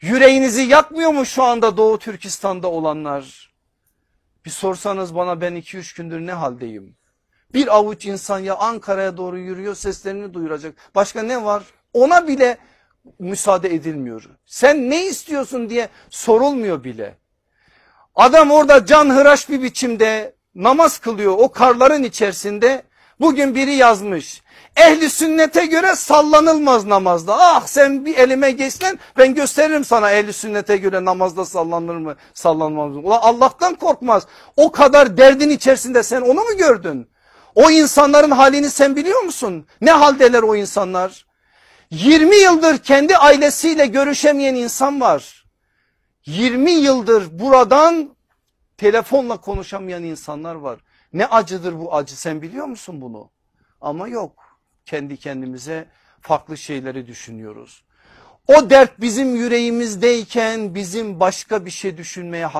Yüreğinizi yakmıyor mu şu anda Doğu Türkistan'da olanlar? Bir sorsanız bana ben 2-3 gündür ne haldeyim? Bir avuç insan ya Ankara'ya doğru yürüyor seslerini duyuracak. Başka ne var? Ona bile müsaade edilmiyor. Sen ne istiyorsun diye sorulmuyor bile. Adam orada can hıraş bir biçimde namaz kılıyor o karların içerisinde Bugün biri yazmış. Ehli sünnete göre sallanılmaz namazda. Ah sen bir elime geçsen ben gösteririm sana ehli sünnete göre namazda sallanır mı sallanmaz mı? Ulan Allah'tan korkmaz. O kadar derdin içerisinde sen onu mu gördün? O insanların halini sen biliyor musun? Ne haldeler o insanlar? 20 yıldır kendi ailesiyle görüşemeyen insan var. 20 yıldır buradan telefonla konuşamayan insanlar var. Ne acıdır bu acı sen biliyor musun bunu? Ama yok kendi kendimize farklı şeyleri düşünüyoruz. O dert bizim yüreğimizdeyken bizim başka bir şey düşünmeye